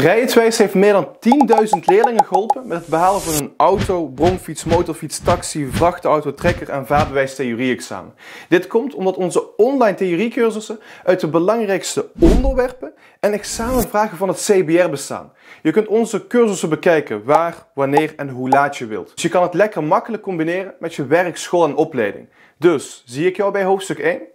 Rijetswijs heeft meer dan 10.000 leerlingen geholpen met het behalen van een auto, bromfiets, motorfiets, taxi, vrachtauto, trekker en vaarbewijs theorie-examen. Dit komt omdat onze online theoriecursussen uit de belangrijkste onderwerpen en examenvragen van het CBR bestaan. Je kunt onze cursussen bekijken waar, wanneer en hoe laat je wilt. Dus je kan het lekker makkelijk combineren met je werk, school en opleiding. Dus zie ik jou bij hoofdstuk 1?